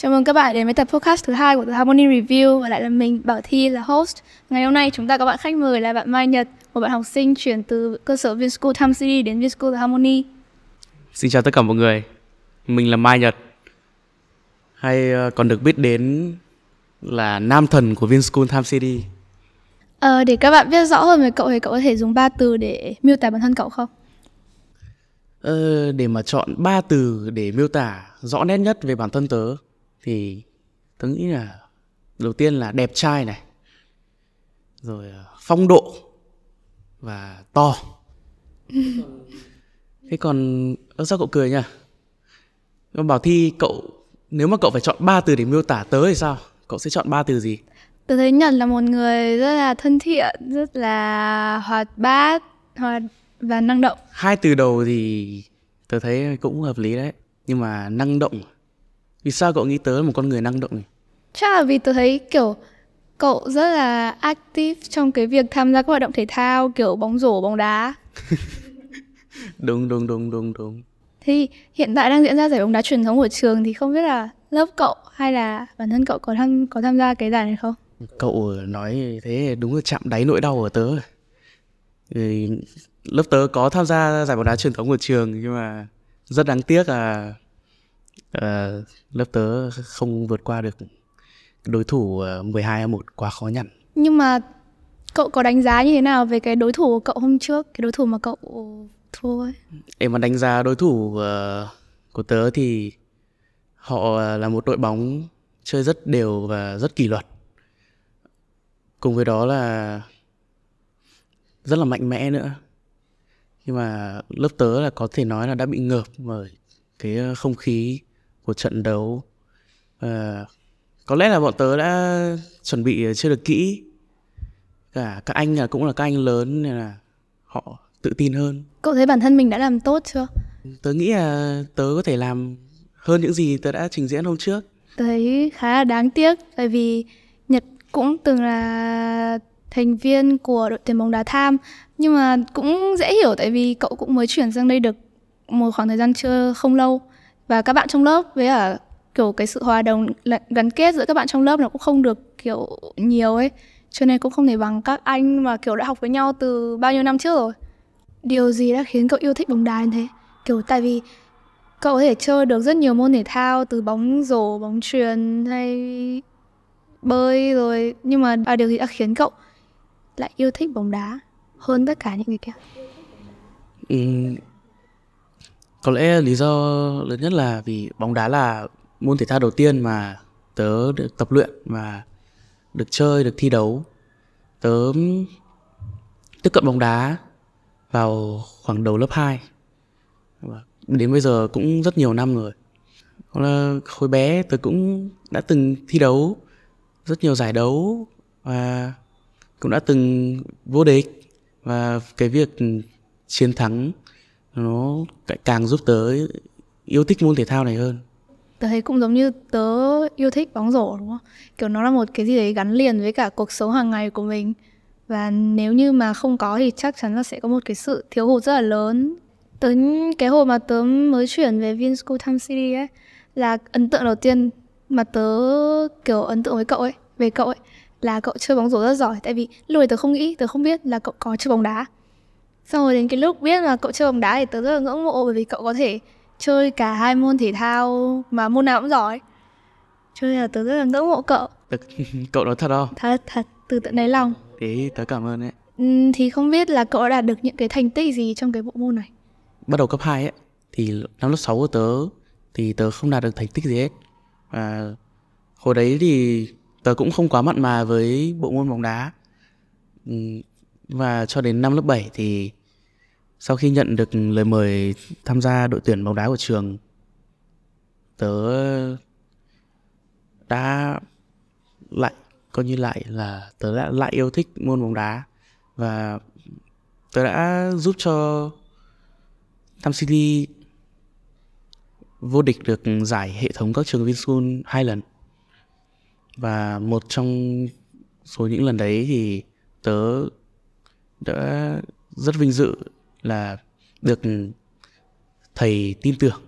Chào mừng các bạn đến với tập podcast thứ hai của The Harmony Review và lại là mình Bảo Thi là host. Ngày hôm nay chúng ta có bạn khách mời là bạn Mai Nhật, một bạn học sinh chuyển từ cơ sở Vinschool Tham City đến Vinschool The Harmony. Xin chào tất cả mọi người, mình là Mai Nhật, hay ờ, còn được biết đến là nam thần của Vinschool Tham City. Ờ, để các bạn biết rõ hơn về cậu thì cậu có thể dùng ba từ để miêu tả bản thân cậu không? Ờ, để mà chọn ba từ để miêu tả rõ nét nhất về bản thân tớ thì tôi nghĩ là đầu tiên là đẹp trai này rồi ờ, phong độ và to thế còn ơ sao cậu cười nhỉ còn bảo thi cậu nếu mà cậu phải chọn ba từ để miêu tả tớ thì sao cậu sẽ chọn ba từ gì tớ thấy nhật là một người rất là thân thiện rất là hoạt bát hoạt và năng động hai từ đầu thì tớ thấy cũng hợp lý đấy nhưng mà năng động vì sao cậu nghĩ tớ là một con người năng động này? Chắc là vì tớ thấy kiểu cậu rất là active trong cái việc tham gia các hoạt động thể thao kiểu bóng rổ, bóng đá. đúng đúng đúng đúng đúng. Thì hiện tại đang diễn ra giải bóng đá truyền thống của trường thì không biết là lớp cậu hay là bản thân cậu có tham có tham gia cái giải này không? Cậu nói thế đúng là chạm đáy nỗi đau của tớ. Thì lớp tớ có tham gia giải bóng đá truyền thống của trường nhưng mà rất đáng tiếc là à, lớp tớ không vượt qua được đối thủ 12 a 1 quá khó nhằn. Nhưng mà cậu có đánh giá như thế nào về cái đối thủ của cậu hôm trước, cái đối thủ mà cậu thua ấy? Em mà đánh giá đối thủ ờ, của tớ thì họ là một đội bóng chơi rất đều và rất kỷ luật. Cùng với đó là rất là mạnh mẽ nữa. Nhưng mà lớp tớ là có thể nói là đã bị ngợp bởi cái không khí của trận đấu à, có lẽ là bọn tớ đã chuẩn bị chưa được kỹ cả các anh là cũng là các anh lớn nên là họ tự tin hơn cậu thấy bản thân mình đã làm tốt chưa tớ nghĩ là tớ có thể làm hơn những gì tớ đã trình diễn hôm trước tớ thấy khá là đáng tiếc tại vì nhật cũng từng là thành viên của đội tuyển bóng đá tham nhưng mà cũng dễ hiểu tại vì cậu cũng mới chuyển sang đây được một khoảng thời gian chưa không lâu và các bạn trong lớp với ở kiểu cái sự hòa đồng gắn kết giữa các bạn trong lớp nó cũng không được kiểu nhiều ấy cho nên cũng không thể bằng các anh mà kiểu đã học với nhau từ bao nhiêu năm trước rồi điều gì đã khiến cậu yêu thích bóng đá như thế kiểu tại vì cậu có thể chơi được rất nhiều môn thể thao từ bóng rổ bóng truyền hay bơi rồi nhưng mà à, điều gì đã khiến cậu lại yêu thích bóng đá hơn tất cả những người kia ừ, có lẽ lý do lớn nhất là vì bóng đá là môn thể thao đầu tiên mà tớ được tập luyện và được chơi được thi đấu tớ tiếp cận bóng đá vào khoảng đầu lớp 2 đến bây giờ cũng rất nhiều năm rồi Còn là hồi bé tớ cũng đã từng thi đấu rất nhiều giải đấu và cũng đã từng vô địch và cái việc chiến thắng nó càng giúp tớ yêu thích môn thể thao này hơn tớ thấy cũng giống như tớ yêu thích bóng rổ đúng không kiểu nó là một cái gì đấy gắn liền với cả cuộc sống hàng ngày của mình và nếu như mà không có thì chắc chắn là sẽ có một cái sự thiếu hụt rất là lớn tớ cái hồi mà tớ mới chuyển về Vinschool Tham City ấy là ấn tượng đầu tiên mà tớ kiểu ấn tượng với cậu ấy về cậu ấy là cậu chơi bóng rổ rất giỏi tại vì lúc đấy tớ không nghĩ tớ không biết là cậu có chơi bóng đá Xong rồi đến cái lúc biết là cậu chơi bóng đá thì tớ rất là ngưỡng mộ bởi vì cậu có thể chơi cả hai môn thể thao mà môn nào cũng giỏi. Cho nên là tớ rất là ngưỡng mộ cậu. cậu nói thật không? Thật, thật, từ tận đáy lòng. Thế tớ cảm ơn ấy Ừ, thì không biết là cậu đã đạt được những cái thành tích gì trong cái bộ môn này? Bắt đầu cấp 2 ấy, thì năm lớp 6 của tớ thì tớ không đạt được thành tích gì hết. Và hồi đấy thì tớ cũng không quá mặn mà với bộ môn bóng đá. Ừ, và cho đến năm lớp 7 thì sau khi nhận được lời mời tham gia đội tuyển bóng đá của trường, tớ đã lại coi như lại là tớ đã lại yêu thích môn bóng đá và tớ đã giúp cho Tam City vô địch được giải hệ thống các trường Vinsun hai lần và một trong số những lần đấy thì tớ đã rất vinh dự là được ừ, thầy tin tưởng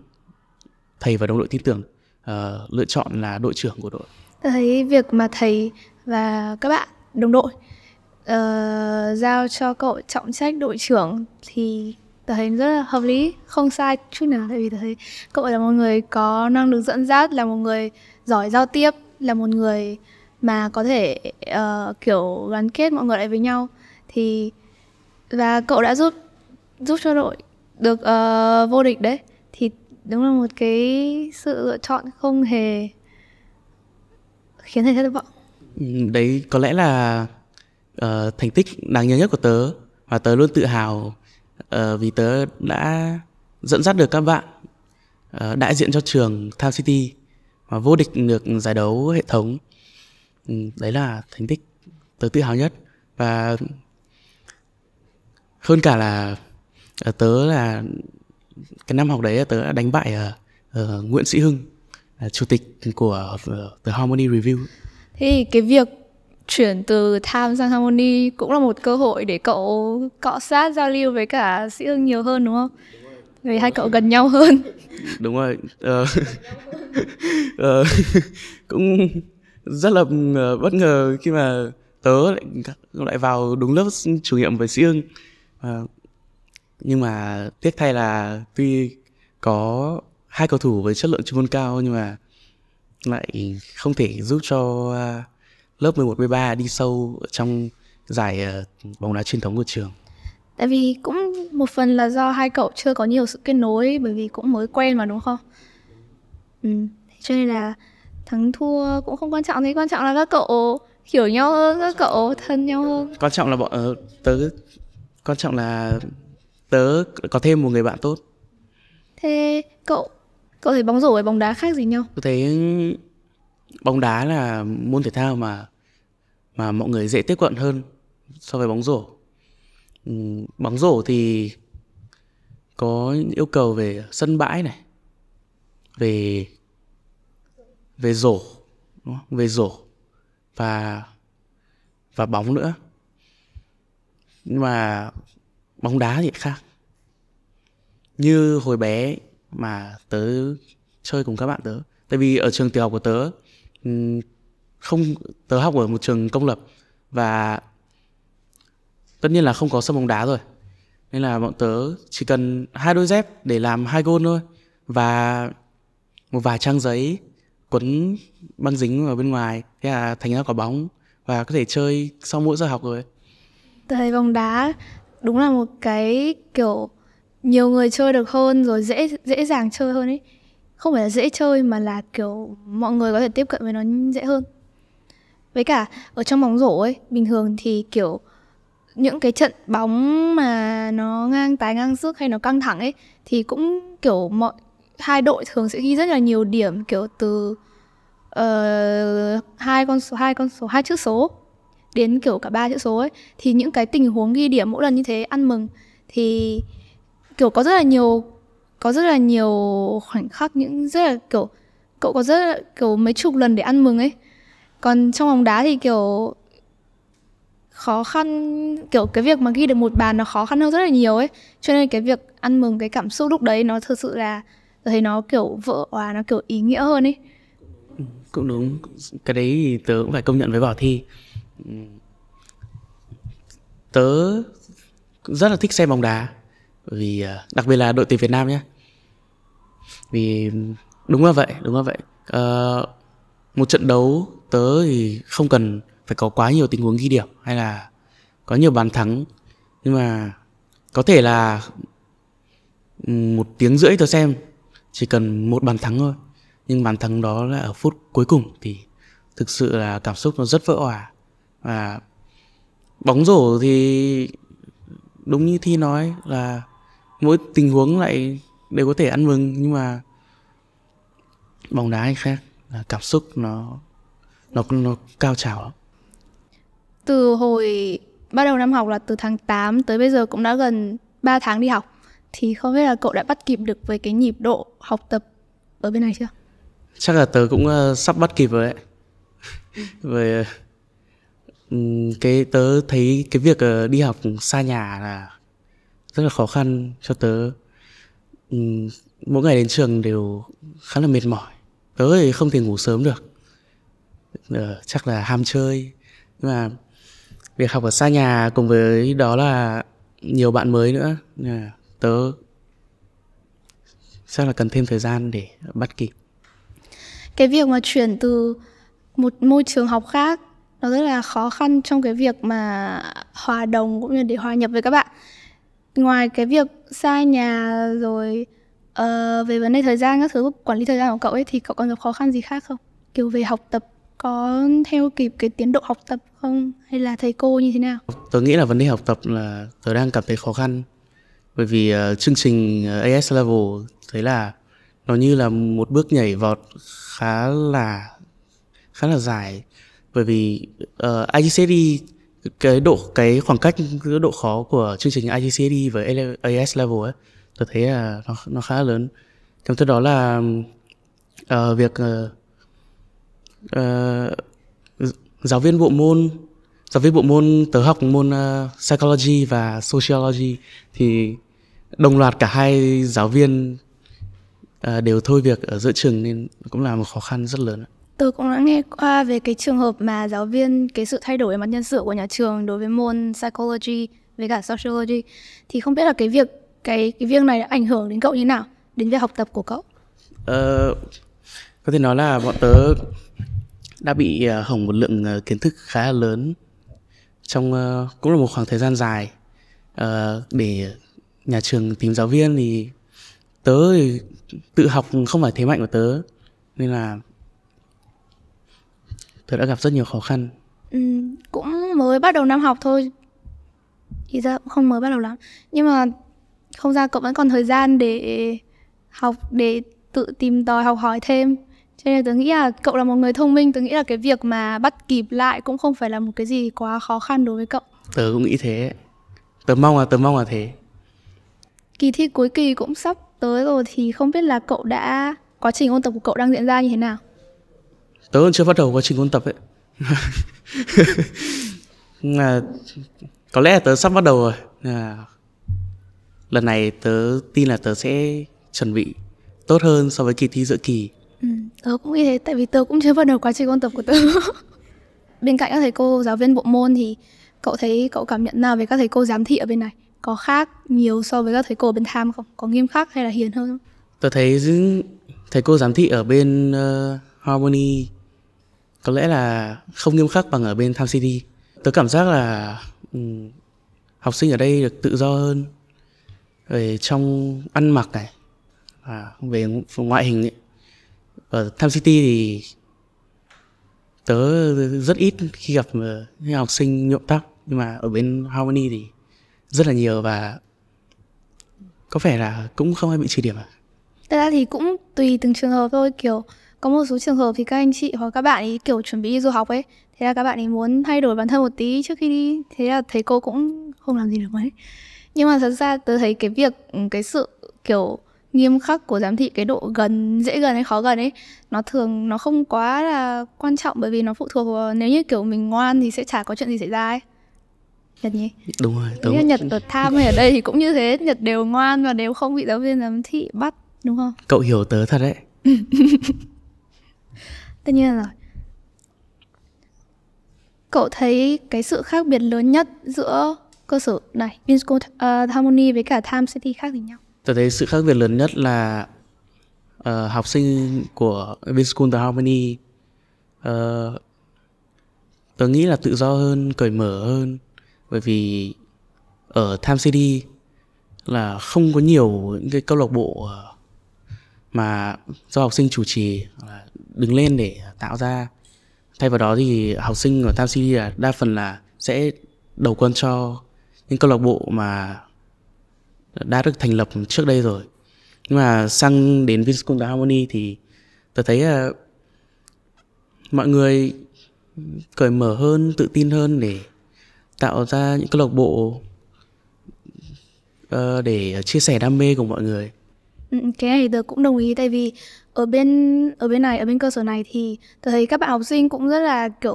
thầy và đồng đội tin tưởng uh, lựa chọn là đội trưởng của đội tôi thấy việc mà thầy và các bạn đồng đội uh, giao cho cậu trọng trách đội trưởng thì tôi thấy rất là hợp lý không sai chút nào tại vì tôi thấy cậu là một người có năng lực dẫn dắt là một người giỏi giao tiếp là một người mà có thể uh, kiểu gắn kết mọi người lại với nhau thì và cậu đã giúp giúp cho đội được uh, vô địch đấy thì đúng là một cái sự lựa chọn không hề khiến thầy thất vọng ừ, đấy có lẽ là uh, thành tích đáng nhớ nhất của tớ và tớ luôn tự hào uh, vì tớ đã dẫn dắt được các bạn uh, đại diện cho trường Tham City và vô địch được giải đấu hệ thống ừ, đấy là thành tích tớ tự hào nhất và hơn cả là Ờ, tớ là cái năm học đấy tớ đã đánh bại uh, Nguyễn Sĩ Hưng chủ tịch của The Harmony Review. Thì cái việc chuyển từ Tham sang Harmony cũng là một cơ hội để cậu cọ sát giao lưu với cả Sĩ Hưng nhiều hơn đúng không? Vì hai cậu gần nhau hơn. Đúng rồi. Ờ, cũng rất là bất ngờ khi mà tớ lại, lại vào đúng lớp chủ nhiệm với Sĩ Hưng. À, nhưng mà tiếc thay là tuy có hai cầu thủ với chất lượng chuyên môn cao nhưng mà lại không thể giúp cho à, lớp 11 B3 đi sâu trong giải ờ, bóng đá truyền thống của trường. Tại vì cũng một phần là do hai cậu chưa có nhiều sự kết nối bởi vì cũng mới quen mà đúng không? Ừ, cho nên là thắng thua cũng không quan trọng thế quan trọng là các cậu hiểu nhau hơn các cậu thân nhau hơn quan trọng là bọn uh, tớ quan trọng là tớ có thêm một người bạn tốt thế cậu cậu thấy bóng rổ với bóng đá khác gì nhau tôi thấy bóng đá là môn thể thao mà mà mọi người dễ tiếp cận hơn so với bóng rổ ừ, bóng rổ thì có yêu cầu về sân bãi này về về rổ đúng không? về rổ và và bóng nữa nhưng mà bóng đá thì khác như hồi bé mà tớ chơi cùng các bạn tớ tại vì ở trường tiểu học của tớ ừ, không tớ học ở một trường công lập và tất nhiên là không có sân bóng đá rồi nên là bọn tớ chỉ cần hai đôi dép để làm hai gôn thôi và một vài trang giấy quấn băng dính ở bên ngoài thế là thành ra quả bóng và có thể chơi sau mỗi giờ học rồi tớ thấy bóng đá đúng là một cái kiểu nhiều người chơi được hơn rồi dễ dễ dàng chơi hơn ấy không phải là dễ chơi mà là kiểu mọi người có thể tiếp cận với nó dễ hơn với cả ở trong bóng rổ ấy bình thường thì kiểu những cái trận bóng mà nó ngang tài ngang sức hay nó căng thẳng ấy thì cũng kiểu mọi hai đội thường sẽ ghi rất là nhiều điểm kiểu từ uh, hai con số hai con số hai chữ số đến kiểu cả ba chữ số ấy thì những cái tình huống ghi điểm mỗi lần như thế ăn mừng thì kiểu có rất là nhiều có rất là nhiều khoảnh khắc những rất là kiểu cậu có rất là kiểu mấy chục lần để ăn mừng ấy còn trong bóng đá thì kiểu khó khăn kiểu cái việc mà ghi được một bàn nó khó khăn hơn rất là nhiều ấy cho nên cái việc ăn mừng cái cảm xúc lúc đấy nó thực sự là thấy nó kiểu vỡ hòa nó kiểu ý nghĩa hơn ấy ừ, cũng đúng cái đấy thì tớ cũng phải công nhận với bảo thi tớ rất là thích xem bóng đá vì à, đặc biệt là đội tuyển Việt Nam nhé vì đúng là vậy đúng là vậy à, một trận đấu tớ thì không cần phải có quá nhiều tình huống ghi điểm hay là có nhiều bàn thắng nhưng mà có thể là một tiếng rưỡi tớ xem chỉ cần một bàn thắng thôi nhưng bàn thắng đó là ở phút cuối cùng thì thực sự là cảm xúc nó rất vỡ hòa và bóng rổ thì đúng như thi nói là mỗi tình huống lại đều có thể ăn mừng nhưng mà bóng đá hay khác là cảm xúc nó nó nó cao trào từ hồi bắt đầu năm học là từ tháng 8 tới bây giờ cũng đã gần 3 tháng đi học thì không biết là cậu đã bắt kịp được với cái nhịp độ học tập ở bên này chưa? Chắc là tớ cũng uh, sắp bắt kịp rồi đấy. Ừ. về cái tớ thấy cái việc ờ, đi học xa nhà là rất là khó khăn cho tớ mỗi ngày đến trường đều khá là mệt mỏi tớ thì không thể ngủ sớm được ờ, chắc là ham chơi nhưng mà việc học ở xa nhà cùng với đó là nhiều bạn mới nữa tớ chắc là cần thêm thời gian để bắt kịp cái việc mà chuyển từ một môi trường học khác nó rất là khó khăn trong cái việc mà hòa đồng cũng như để hòa nhập với các bạn ngoài cái việc xa nhà rồi uh, về vấn đề thời gian các thứ quản lý thời gian của cậu ấy thì cậu còn gặp khó khăn gì khác không kiểu về học tập có theo kịp cái tiến độ học tập không hay là thầy cô như thế nào Tôi nghĩ là vấn đề học tập là tôi đang cảm thấy khó khăn bởi vì uh, chương trình ờ, as level thấy là nó như là một bước nhảy vọt khá là khá là dài bởi vì uh, ờ, IGCSE cái độ cái khoảng cách giữa độ khó của chương trình IGCSE với AS level ấy tôi thấy là nó nó khá lớn trong thứ đó là uh, việc uh, uh, giáo viên bộ môn giáo viên bộ môn tớ học môn uh, psychology và sociology thì đồng loạt cả hai giáo viên uh, đều thôi việc ở giữa trường nên cũng là một khó khăn rất lớn ạ. Tôi cũng đã nghe qua về cái trường hợp mà giáo viên cái sự thay đổi mặt nhân sự của nhà trường đối với môn psychology với cả sociology thì không biết là cái việc cái cái việc này đã ảnh hưởng đến cậu như nào đến việc học tập của cậu. Ờ, có thể nói là bọn tớ đã bị ờ, hỏng một lượng ờ, kiến thức khá là lớn trong ờ, cũng là một khoảng thời gian dài để nhà trường tìm giáo viên thì tớ thì tự học không phải thế mạnh của tớ nên là Tớ đã gặp rất nhiều khó khăn ừ, Cũng mới bắt đầu năm học thôi Thì ra cũng không mới bắt đầu lắm Nhưng mà không ra cậu vẫn còn thời gian để học Để tự tìm tòi học hỏi thêm cho nên tớ nghĩ là cậu là một người thông minh tớ nghĩ là cái việc mà bắt kịp lại cũng không phải là một cái gì quá khó khăn đối với cậu tớ cũng nghĩ thế tớ mong là tớ mong là thế kỳ thi cuối kỳ cũng sắp tới rồi thì không biết là cậu đã quá trình ôn tập của cậu đang diễn ra như thế nào tớ còn chưa bắt đầu quá trình ôn tập ấy là có lẽ là tớ sắp bắt đầu rồi à, lần này tớ tin là tớ sẽ chuẩn bị tốt hơn so với kỳ thi giữa kỳ ừ, tớ cũng nghĩ thế tại vì tớ cũng chưa bắt đầu quá trình ôn tập của tớ bên cạnh các thầy cô giáo viên bộ môn thì cậu thấy cậu cảm nhận nào về các thầy cô giám thị ở bên này có khác nhiều so với các thầy cô ở bên tham không có nghiêm khắc hay là hiền hơn không tớ thấy thầy cô giám thị ở bên uh, harmony có lẽ là không nghiêm khắc bằng ở bên Tham City. Tớ cảm giác là um, học sinh ở đây được tự do hơn về trong ăn mặc này và về ngoại hình ấy. Ở Tham City thì tớ rất ít khi gặp ờ, những học sinh nhuộm tóc nhưng mà ở bên Harmony thì rất là nhiều và có vẻ là cũng không ai bị trừ điểm à? Thật ra thì cũng tùy từng trường hợp thôi kiểu có một số trường hợp thì các anh chị hoặc các bạn ấy kiểu chuẩn bị đi du học ấy thế là các bạn ấy muốn thay đổi bản thân một tí trước khi đi thế là thầy cô cũng không làm gì được mấy nhưng mà thật ra tớ thấy cái việc ừ, cái sự kiểu nghiêm khắc của giám thị cái độ gần dễ gần hay khó gần ấy nó thường nó không quá là quan trọng bởi vì nó phụ thuộc vào nếu như kiểu mình ngoan thì sẽ chả có chuyện gì xảy ra ấy Nhật nhỉ? Đúng rồi. Đúng rồi. Nhật ở Tham hay ở đây thì cũng như thế, Nhật đều ngoan và đều không bị giáo viên giám thị bắt, đúng không? Cậu hiểu tớ thật đấy. tất nhiên rồi cậu thấy cái sự khác biệt lớn nhất giữa cơ sở này Vinsco uh, ờ, Harmony với cả Time City khác gì nhau? Tôi thấy sự khác biệt lớn nhất là uh, học sinh của Vinsco Harmony uh, ờ, tôi nghĩ là tự do hơn, cởi mở hơn bởi vì ở Time City là không có nhiều những cái câu lạc bộ uh, mà do học sinh chủ trì à, đứng lên để tạo ra thay vào đó thì học sinh của Tam City là đa phần là sẽ đầu quân cho những câu lạc bộ mà đã được thành lập trước đây rồi nhưng mà sang đến Vinscom The Harmony thì tôi thấy là mọi người cởi mở hơn tự tin hơn để tạo ra những câu lạc bộ ờ, để chia sẻ đam mê của mọi người Ừ, cái này tớ cũng đồng ý tại vì ở bên ở bên này ở bên cơ sở này thì tớ thấy các bạn học sinh cũng rất là kiểu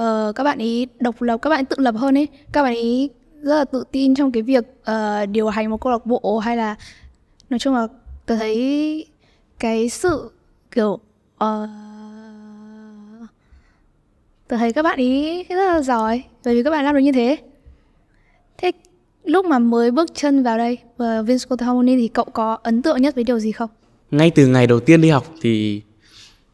uh, các bạn ý độc lập các bạn tự lập hơn ấy các bạn ý rất là tự tin trong cái việc uh, điều hành một câu lạc bộ hay là nói chung là tớ thấy cái sự kiểu uh, tớ thấy các bạn ý rất là giỏi bởi vì các bạn làm được như thế Lúc mà mới bước chân vào đây và ờ, Vinscota Harmony thì cậu có ấn tượng nhất với điều gì không? Ngay từ ngày đầu tiên đi học thì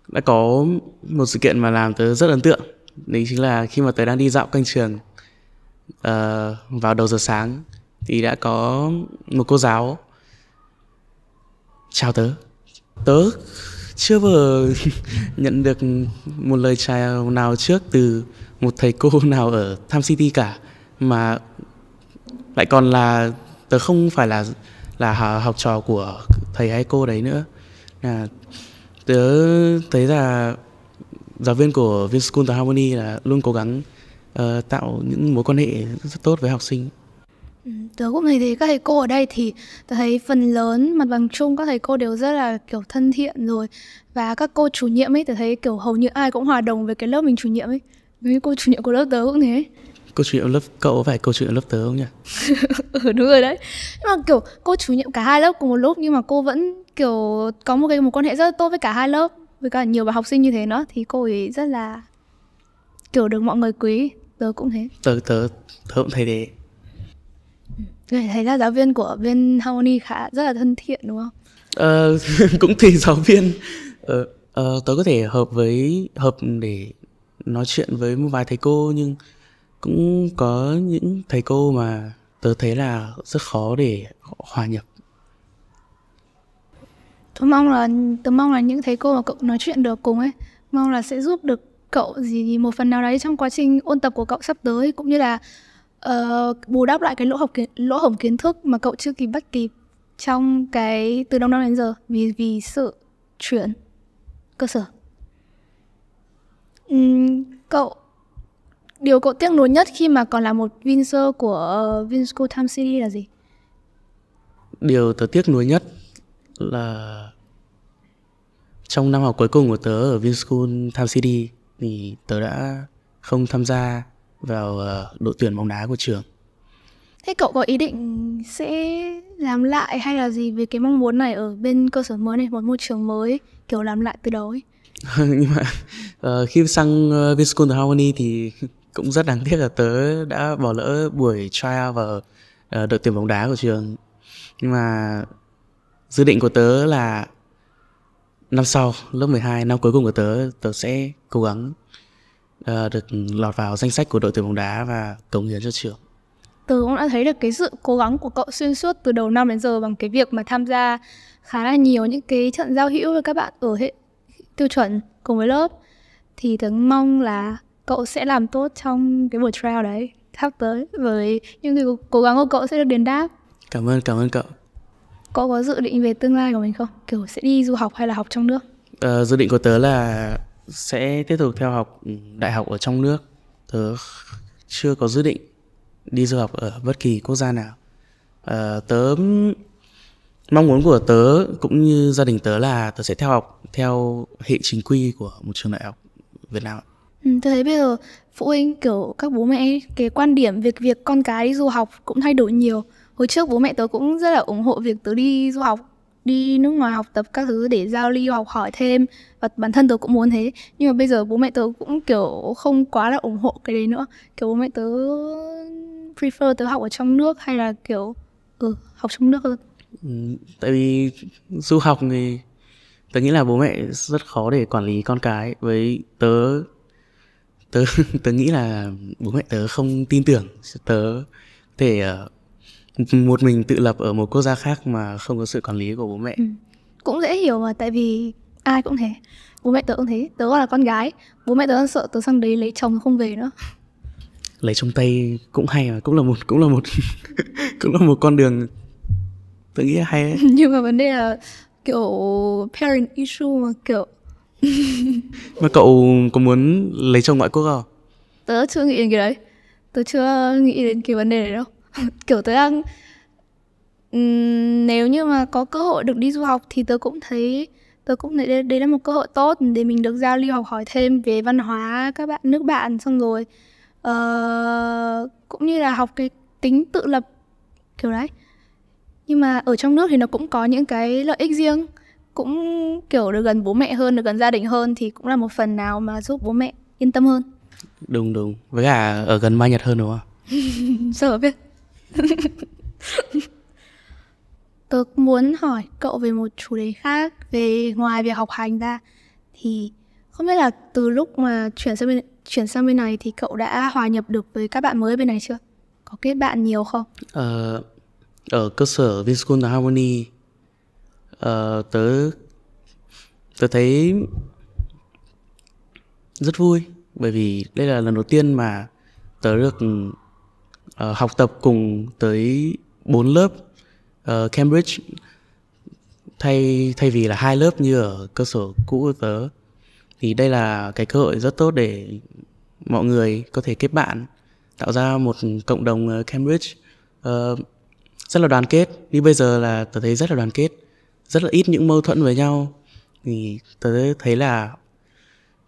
đã có một sự kiện mà làm tớ rất ấn tượng. Đấy chính là khi mà tớ đang đi dạo canh trường uh, vào đầu giờ sáng thì đã có một cô giáo chào tớ. Tớ chưa vừa nhận được một lời chào nào trước từ một thầy cô nào ở Tham City cả mà lại còn là tớ không phải là là học trò của thầy hay cô đấy nữa là tớ thấy là giáo viên của Vinschool The Harmony là luôn cố gắng uh, tạo những mối quan hệ rất tốt với học sinh ừ, tớ cũng thấy thế các thầy cô ở đây thì tớ thấy phần lớn mặt bằng chung các thầy cô đều rất là kiểu thân thiện rồi và các cô chủ nhiệm ấy tớ thấy kiểu hầu như ai cũng hòa đồng với cái lớp mình chủ nhiệm ấy với cô chủ nhiệm của lớp tớ cũng thế câu chuyện lớp cậu có phải câu chuyện lớp tớ không nhỉ ừ đúng rồi đấy nhưng mà kiểu cô chủ nhiệm cả hai lớp cùng một lúc nhưng mà cô vẫn kiểu có một cái một quan hệ rất tốt với cả hai lớp với cả nhiều bạn học sinh như thế nữa thì cô ấy rất là kiểu được mọi người quý tớ cũng thế tớ tớ tớ cũng thấy thế Người ừ, thấy là giáo viên của bên Harmony khá rất là thân thiện đúng không? Ờ, cũng tùy giáo viên. Ờ, ờ, tớ có thể hợp với hợp để nói chuyện với một vài thầy cô nhưng cũng có những thầy cô mà tớ thấy là rất khó để hòa nhập tớ mong là tớ mong là những thầy cô mà cậu nói chuyện được cùng ấy mong là sẽ giúp được cậu gì một phần nào đấy trong quá trình ôn tập của cậu sắp tới cũng như là uh, bù đắp lại cái lỗ học kiến, lỗ hổng kiến thức mà cậu chưa kịp bắt kịp trong cái từ đông đông đến giờ vì vì sự chuyển cơ sở uhm, cậu Điều cậu tiếc nuối nhất khi mà còn là một Vinser của uh, ờ, Vinsco Time City là gì? Điều tớ tiếc nuối nhất là trong năm học cuối cùng của tớ ở Vinschool Time City thì tớ đã không tham gia vào ờ, đội tuyển bóng đá của trường. Thế cậu có ý định sẽ làm lại hay là gì về cái mong muốn này ở bên cơ sở mới này, một môi trường mới kiểu làm lại từ đầu ấy? Nhưng mà uh, khi sang uh, Vinschool Harmony thì cũng rất đáng tiếc là tớ đã bỏ lỡ buổi tryout vào uh, đội tuyển bóng đá của trường nhưng mà dự định của tớ là năm sau lớp 12 năm cuối cùng của tớ tớ sẽ cố gắng uh, được lọt vào danh sách của đội tuyển bóng đá và cống hiến cho trường tớ cũng đã thấy được cái sự cố gắng của cậu xuyên suốt từ đầu năm đến giờ bằng cái việc mà tham gia khá là nhiều những cái trận giao hữu với các bạn ở hệ tiêu chuẩn cùng với lớp thì tớ mong là cậu sẽ làm tốt trong cái buổi trial đấy sắp tới với những cái cố gắng của cậu sẽ được đền đáp cảm ơn cảm ơn cậu cậu có dự định về tương lai của mình không kiểu sẽ đi du học hay là học trong nước ờ, dự định của tớ là sẽ tiếp tục theo học ừ, đại học ở trong nước tớ chưa có dự định đi du học ở bất kỳ quốc gia nào ờ, tớ mong muốn của tớ cũng như gia đình tớ là tớ sẽ theo học theo hệ chính quy của một trường đại học Việt Nam Ừ, tôi thấy bây giờ phụ huynh kiểu các bố mẹ cái quan điểm việc việc con cái đi du học cũng thay đổi nhiều. Hồi trước bố mẹ tớ cũng rất là ủng hộ việc tớ đi du học đi nước ngoài học tập các thứ để giao lưu học hỏi thêm và bản thân tớ cũng muốn thế nhưng mà bây giờ bố mẹ tớ cũng kiểu không quá là ủng hộ cái đấy nữa kiểu bố mẹ tớ prefer tớ học ở trong nước hay là kiểu ừ, học trong nước hơn ừ, tại vì du học thì tớ nghĩ là bố mẹ rất khó để quản lý con cái với tớ tớ tớ nghĩ là bố mẹ tớ không tin tưởng tớ thể uh, một mình tự lập ở một quốc gia khác mà không có sự quản lý của bố mẹ ừ. cũng dễ hiểu mà tại vì ai cũng thế bố mẹ tớ cũng thế tớ gọi là con gái bố mẹ tớ sợ tớ sang đấy lấy chồng không về nữa lấy chồng tây cũng hay mà cũng là một cũng là một cũng là một con đường tớ nghĩ là hay ấy. nhưng mà vấn đề là kiểu parent issue mà kiểu mà cậu có muốn lấy chồng ngoại quốc không? Tớ chưa nghĩ đến cái đấy. Tớ chưa nghĩ đến cái vấn đề đấy đâu. kiểu tớ đang nếu như mà có cơ hội được đi du học thì tớ cũng thấy tớ cũng thấy đấy là một cơ hội tốt để mình được giao lưu học hỏi thêm về văn hóa các bạn nước bạn xong rồi uh, cũng như là học cái tính tự lập kiểu đấy nhưng mà ở trong nước thì nó cũng có những cái lợi ích riêng cũng kiểu được gần bố mẹ hơn được gần gia đình hơn thì cũng là một phần nào mà giúp bố mẹ yên tâm hơn đúng đúng với cả ở gần mai nhật hơn đúng không sao biết tớ muốn hỏi cậu về một chủ đề khác về ngoài việc học hành ra thì không biết là từ lúc mà chuyển sang bên chuyển sang bên này thì cậu đã hòa nhập được với các bạn mới bên này chưa có kết bạn nhiều không ờ, ở cơ sở Vinschool Harmony uh, tớ tớ thấy rất vui bởi vì đây là lần đầu tiên mà tớ được uh, học tập cùng tới bốn lớp uh, Cambridge thay thay vì là hai lớp như ở cơ sở cũ của tớ thì đây là cái cơ hội rất tốt để mọi người có thể kết bạn tạo ra một cộng đồng Cambridge uh, rất là đoàn kết như bây giờ là tớ thấy rất là đoàn kết rất là ít những mâu thuẫn với nhau thì tớ thấy là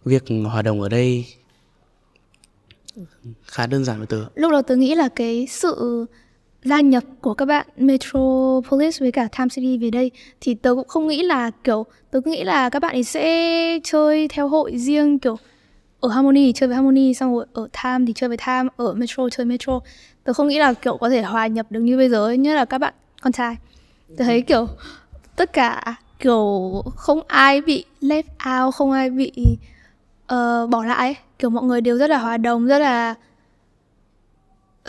việc hòa đồng ở đây khá đơn giản với tớ lúc đầu tớ nghĩ là cái sự gia nhập của các bạn Metropolis với cả Time City về đây thì tớ cũng không nghĩ là kiểu tớ cứ nghĩ là các bạn ấy sẽ chơi theo hội riêng kiểu ở Harmony thì chơi với Harmony xong rồi ở Time thì chơi với Time ở Metro chơi Metro tớ không nghĩ là kiểu có thể hòa nhập được như bây giờ ấy, nhất là các bạn con trai tớ thấy kiểu tất cả kiểu không ai bị left out không ai bị uh, bỏ lại kiểu mọi người đều rất là hòa đồng rất là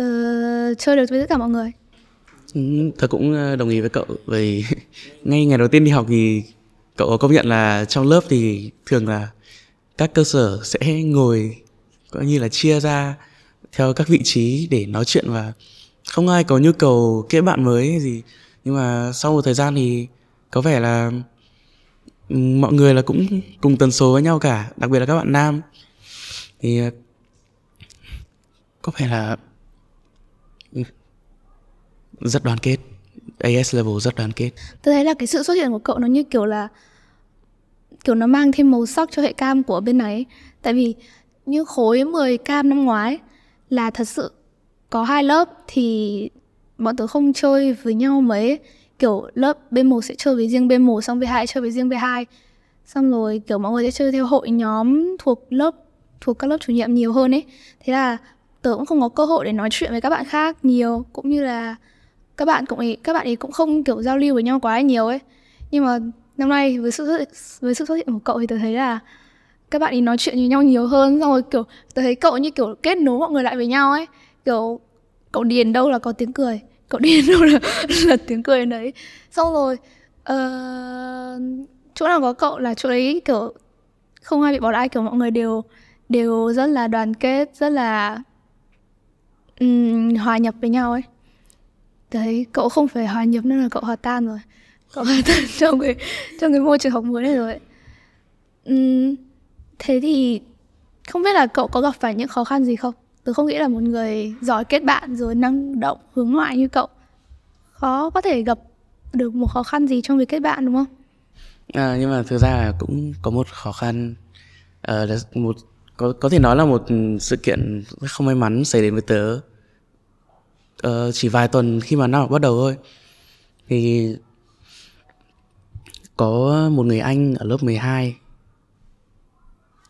uh, chơi được với tất cả mọi người ừ, Thật cũng ờ, đồng ý với cậu vì ngay ngày đầu tiên đi học thì cậu có công nhận là trong lớp thì thường là các cơ sở sẽ ngồi coi như là chia ra theo các vị trí để nói chuyện và không ai có nhu cầu kết bạn mới hay gì nhưng mà sau một thời gian thì có vẻ là mọi người là cũng cùng tần số với nhau cả đặc biệt là các bạn nam thì ờ, có vẻ là rất đoàn kết AS level rất đoàn kết tôi thấy là cái sự xuất hiện của cậu nó như kiểu là kiểu nó mang thêm màu sắc cho hệ cam của bên này ấy. tại vì như khối 10 cam năm ngoái là thật sự có hai lớp thì bọn tớ không chơi với nhau mấy kiểu lớp B1 sẽ chơi với riêng B1 xong B2 chơi với riêng B2 xong rồi kiểu mọi người sẽ chơi theo hội nhóm thuộc lớp thuộc các lớp chủ nhiệm nhiều hơn ấy thế là tớ cũng không có cơ hội để nói chuyện với các bạn khác nhiều cũng như là các bạn cũng ấy các bạn ấy cũng không kiểu giao lưu với nhau quá nhiều ấy nhưng mà năm nay với sự với sự xuất hiện của cậu thì tớ thấy là các bạn ấy nói chuyện với nhau nhiều hơn xong rồi kiểu tớ thấy cậu như kiểu kết nối mọi người lại với nhau ấy kiểu cậu điền đâu là có tiếng cười cậu điên đâu là, là tiếng cười đấy xong rồi uh, chỗ nào có cậu là chỗ đấy kiểu không ai bị bỏ lại kiểu mọi người đều đều rất là đoàn kết rất là um, hòa nhập với nhau ấy đấy cậu không phải hòa nhập nên là cậu hòa tan rồi cậu hòa tan trong cái trong cái môi trường học mới này rồi Um, thế thì không biết là cậu có gặp phải những khó khăn gì không tớ không nghĩ là một người giỏi kết bạn rồi năng động hướng ngoại như cậu khó có thể gặp được một khó khăn gì trong việc kết bạn đúng không à, nhưng mà thực ra cũng có một khó khăn à, một có có thể nói là một sự kiện không may mắn xảy đến với tớ à, chỉ vài tuần khi mà năm học bắt đầu thôi thì có một người anh ở lớp 12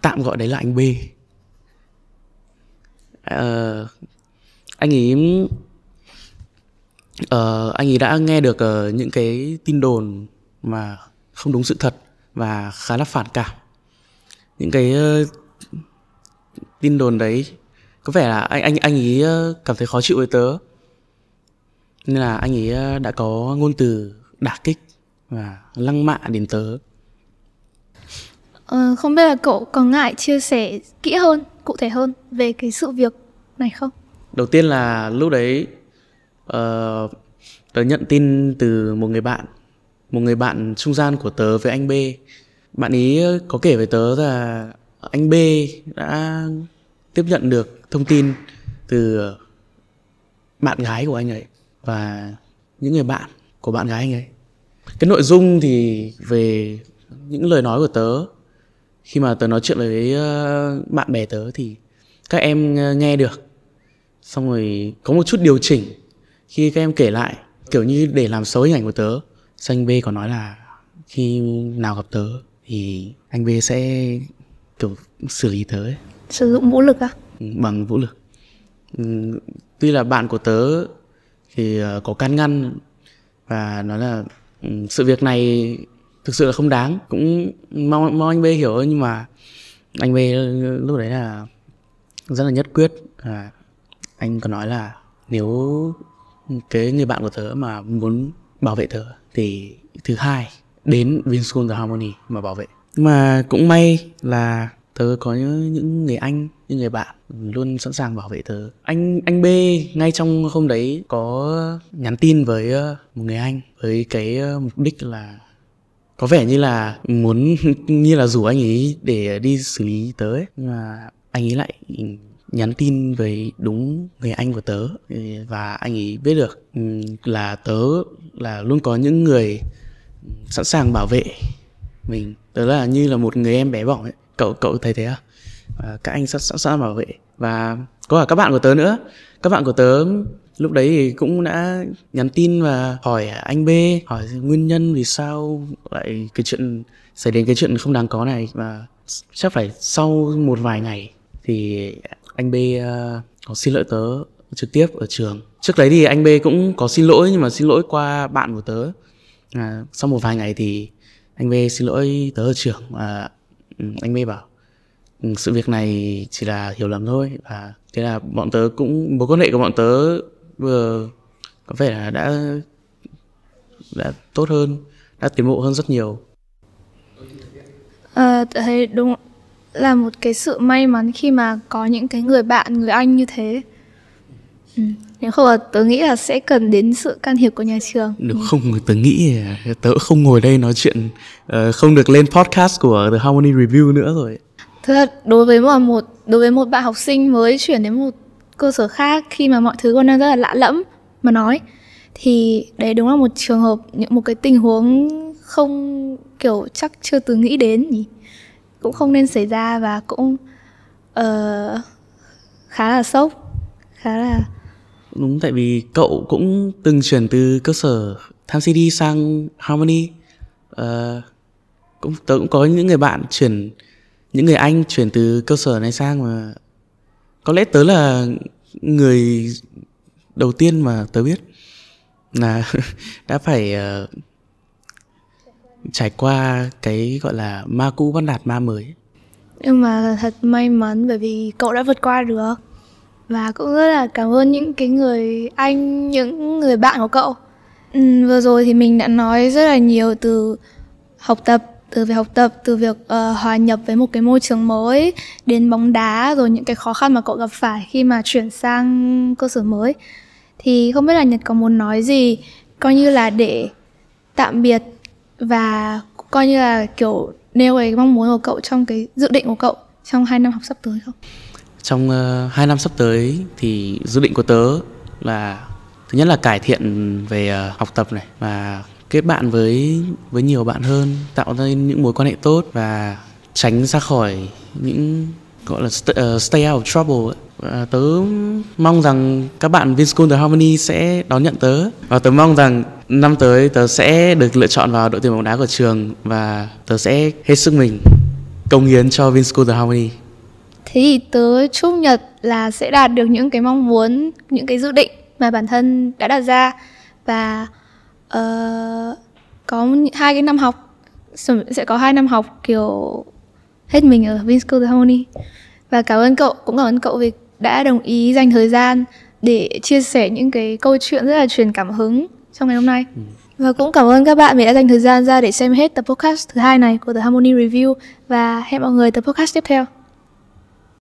tạm gọi đấy là anh B uh, anh ấy uh, anh ấy đã nghe được uh, những cái tin đồn mà không đúng sự thật và khá là phản cảm những cái uh, tin đồn đấy có vẻ là anh anh anh ấy cảm thấy khó chịu với tớ nên là anh ấy đã có ngôn từ đả kích và lăng mạ đến tớ ờ, không biết là cậu có ngại chia sẻ kỹ hơn cụ thể hơn về cái sự việc này không? Đầu tiên là lúc đấy uh, tớ nhận tin từ một người bạn, một người bạn trung gian của tớ với anh B. Bạn ý có kể với tớ là anh B đã tiếp nhận được thông tin từ bạn gái của anh ấy và những người bạn của bạn gái anh ấy. Cái nội dung thì về những lời nói của tớ khi mà tớ nói chuyện với ờ, bạn bè tớ thì các em ờ, nghe được xong rồi có một chút điều chỉnh khi các em kể lại kiểu như để làm xấu hình ảnh của tớ xanh b có nói là khi nào gặp tớ thì anh b sẽ kiểu xử lý tớ ấy. sử dụng vũ lực à bằng vũ lực ừ, tuy là bạn của tớ thì ờ, có can ngăn và nói là ừ, sự việc này thực sự là không đáng cũng mong mong anh B hiểu nhưng mà anh B lúc đấy là rất là nhất quyết à, anh có nói là nếu cái người bạn của tớ mà muốn bảo vệ tớ thì thứ hai đến Vinschool The Harmony mà bảo vệ nhưng mà cũng may là tớ có những người anh những người bạn luôn sẵn sàng bảo vệ tớ anh anh b ngay trong hôm đấy có nhắn tin với ờ, một người anh với cái ờ, mục đích là có vẻ như là muốn như là rủ anh ấy để đi xử lý tớ ấy nhưng mà anh ấy lại nhắn tin với đúng người anh của tớ và anh ấy biết được ừ, là tớ là luôn có những người sẵn sàng bảo vệ mình tớ là như là một người em bé bỏng ấy cậu cậu thấy thế không các anh sẵn sàng bảo vệ và có cả các bạn của tớ nữa các bạn của tớ lúc đấy thì cũng đã nhắn tin và hỏi anh b hỏi nguyên nhân vì sao lại cái chuyện xảy đến cái chuyện không đáng có này và chắc phải sau một vài ngày thì anh b ờ, có xin lỗi tớ trực tiếp ở trường trước đấy thì anh b cũng có xin lỗi nhưng mà xin lỗi qua bạn của tớ à, sau một vài ngày thì anh b xin lỗi tớ ở trường và ừ, anh b bảo ừ, sự việc này chỉ là hiểu lầm thôi và thế là bọn tớ cũng mối quan hệ của bọn tớ vừa có vẻ là đã đã tốt hơn đã tiến bộ hơn rất nhiều à, thấy đúng là một cái sự may mắn khi mà có những cái người bạn người anh như thế ừ. nếu không là tớ nghĩ là sẽ cần đến sự can thiệp của nhà trường nếu không tớ nghĩ tớ không ngồi đây nói chuyện ờ, không được lên podcast của The Harmony Review nữa rồi thật đối với một đối với một bạn học sinh mới chuyển đến một cơ sở khác khi mà mọi thứ còn đang rất là lạ lẫm mà nói thì đấy đúng là một trường hợp những một cái tình huống không kiểu chắc chưa từng nghĩ đến nhỉ cũng không nên xảy ra và cũng uh, khá là sốc khá là đúng tại vì cậu cũng từng chuyển từ cơ sở tham cd sang harmony uh, cũng tớ cũng có những người bạn chuyển những người anh chuyển từ cơ sở này sang mà có lẽ tớ là người đầu tiên mà tớ biết là đã phải uh, trải qua cái gọi là ma cũ bắt đạt ma mới nhưng mà thật may mắn bởi vì cậu đã vượt qua được và cũng rất là cảm ơn những cái người anh những người bạn của cậu ừ, vừa rồi thì mình đã nói rất là nhiều từ học tập từ việc học tập từ việc uh, hòa nhập với một cái môi trường mới đến bóng đá rồi những cái khó khăn mà cậu gặp phải khi mà chuyển sang cơ sở mới thì không biết là nhật có muốn nói gì coi như là để tạm biệt và coi như là kiểu nêu cái mong muốn của cậu trong cái dự định của cậu trong hai năm học sắp tới không trong uh, ờ, 2 năm sắp tới thì dự định của tớ là thứ nhất là cải thiện về uh, học tập này và kết bạn với với nhiều bạn hơn tạo ra những mối quan hệ tốt và tránh ra khỏi những gọi là st- uh, stay out of trouble và tớ mong rằng các bạn Vinschool The Harmony sẽ đón nhận tớ và tớ mong rằng năm tới tớ sẽ được lựa chọn vào đội tuyển bóng đá của trường và tớ sẽ hết sức mình công hiến cho Vinschool The Harmony. Thế thì tớ chúc Nhật là sẽ đạt được những cái mong muốn, những cái dự định mà bản thân đã đặt ra và Ờ, có hai cái năm học sẽ có hai năm học kiểu hết mình ở Vinschool Harmony và cảm ơn cậu cũng cảm ơn cậu vì đã đồng ý dành thời gian để chia sẻ những cái câu chuyện rất là truyền cảm hứng trong ngày hôm nay ừ. và cũng cảm ơn các bạn vì đã dành thời gian ra để xem hết tập podcast thứ hai này của The Harmony Review và hẹn mọi người tập podcast tiếp theo